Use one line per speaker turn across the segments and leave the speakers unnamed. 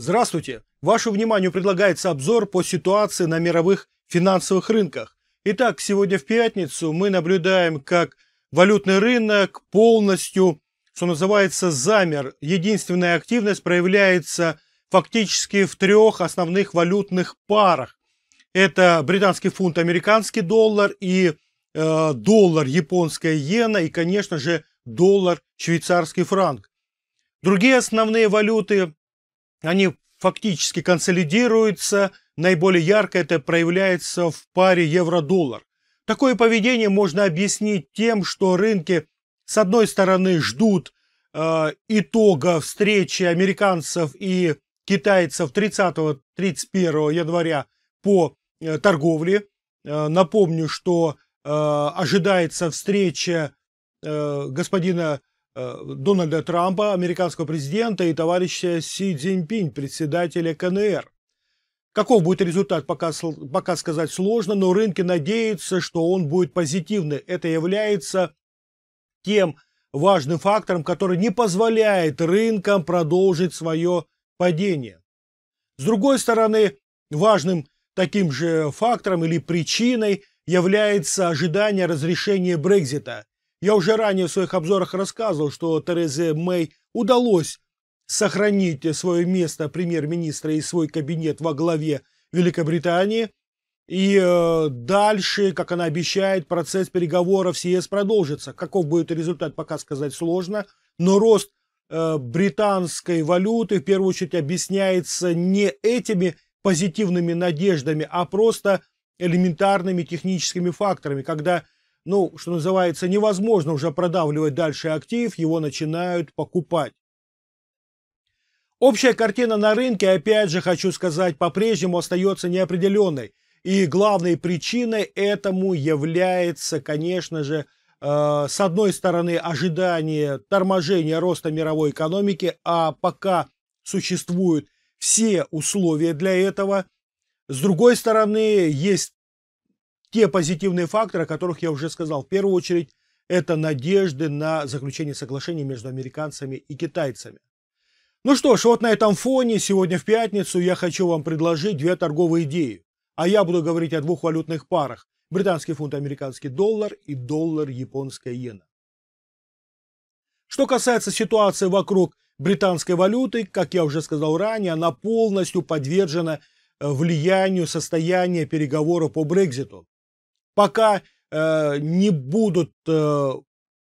Здравствуйте! Вашему вниманию предлагается обзор по ситуации на мировых финансовых рынках. Итак, сегодня в пятницу мы наблюдаем, как валютный рынок полностью, что называется, замер. Единственная активность проявляется фактически в трех основных валютных парах. Это британский фунт, американский доллар и э, доллар, японская иена и, конечно же, доллар, швейцарский франк. Другие основные валюты они фактически консолидируются, наиболее ярко это проявляется в паре евро-доллар. Такое поведение можно объяснить тем, что рынки с одной стороны ждут э, итога встречи американцев и китайцев 30-31 января по э, торговле. Э, напомню, что э, ожидается встреча э, господина Э, Дональда Трампа, американского президента, и товарища Си Цзиньпинь, председателя КНР. Каков будет результат, пока, пока сказать сложно, но рынки надеются, что он будет позитивный. Это является тем важным фактором, который не позволяет рынкам продолжить свое падение. С другой стороны, важным таким же фактором или причиной является ожидание разрешения Брекзита. Я уже ранее в своих обзорах рассказывал, что Терезе Мэй удалось сохранить свое место премьер-министра и свой кабинет во главе Великобритании. И э, дальше, как она обещает, процесс переговоров с ЕС продолжится. Каков будет результат, пока сказать сложно. Но рост э, британской валюты в первую очередь объясняется не этими позитивными надеждами, а просто элементарными техническими факторами, когда ну, что называется, невозможно уже продавливать дальше актив, его начинают покупать. Общая картина на рынке, опять же, хочу сказать, по-прежнему остается неопределенной. И главной причиной этому является, конечно же, э, с одной стороны, ожидание торможения роста мировой экономики, а пока существуют все условия для этого. С другой стороны, есть те позитивные факторы, о которых я уже сказал. В первую очередь, это надежды на заключение соглашений между американцами и китайцами. Ну что ж, вот на этом фоне сегодня в пятницу я хочу вам предложить две торговые идеи. А я буду говорить о двух валютных парах. Британский фунт, американский доллар и доллар, японская иена. Что касается ситуации вокруг британской валюты, как я уже сказал ранее, она полностью подвержена э, влиянию состояния переговоров по Брекзиту пока э, не будут э,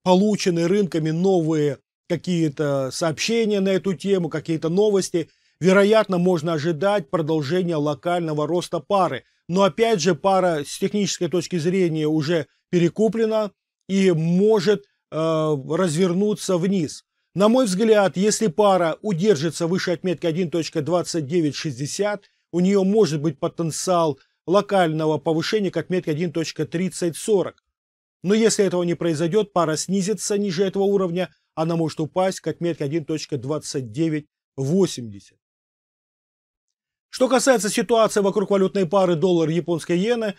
получены рынками новые какие-то сообщения на эту тему, какие-то новости, вероятно, можно ожидать продолжения локального роста пары. Но опять же, пара с технической точки зрения уже перекуплена и может э, развернуться вниз. На мой взгляд, если пара удержится выше отметки 1.2960, у нее может быть потенциал локального повышения к отметке 1.3040. Но если этого не произойдет, пара снизится ниже этого уровня, она может упасть к отметке 1.2980. Что касается ситуации вокруг валютной пары доллар-японская иена,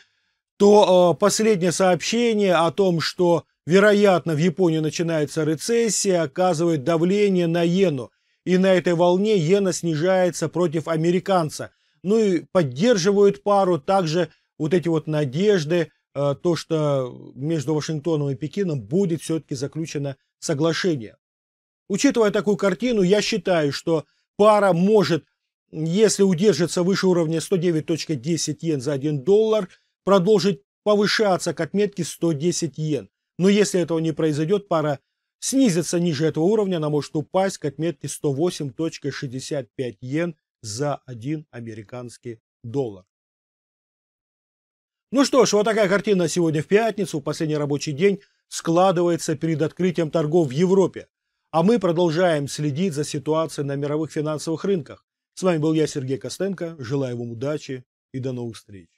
то э, последнее сообщение о том, что, вероятно, в Японии начинается рецессия, оказывает давление на иену. И на этой волне иена снижается против американца, ну и поддерживают пару. Также вот эти вот надежды, э, то, что между Вашингтоном и Пекином будет все-таки заключено соглашение. Учитывая такую картину, я считаю, что пара может, если удержится выше уровня 109.10 йен за 1 доллар, продолжить повышаться к отметке 110 йен. Но если этого не произойдет, пара снизится ниже этого уровня, она может упасть к отметке 108.65 йен за 1 американский доллар. Ну что ж, вот такая картина сегодня в пятницу, последний рабочий день, складывается перед открытием торгов в Европе. А мы продолжаем следить за ситуацией на мировых финансовых рынках. С вами был я, Сергей Костенко. Желаю вам удачи и до новых встреч.